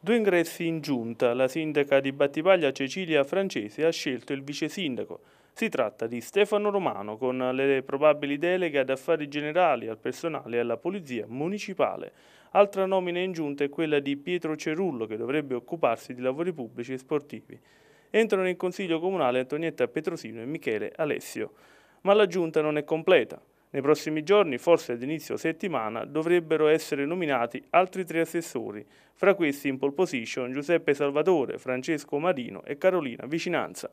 Due ingressi in giunta. La sindaca di Battipaglia Cecilia Francese ha scelto il vice sindaco. Si tratta di Stefano Romano con le probabili deleghe ad affari generali, al personale e alla polizia municipale. Altra nomina in giunta è quella di Pietro Cerullo che dovrebbe occuparsi di lavori pubblici e sportivi. Entrano in consiglio comunale Antonietta Petrosino e Michele Alessio. Ma la giunta non è completa. Nei prossimi giorni, forse ad inizio settimana, dovrebbero essere nominati altri tre assessori, fra questi in pole position Giuseppe Salvatore, Francesco Marino e Carolina Vicinanza.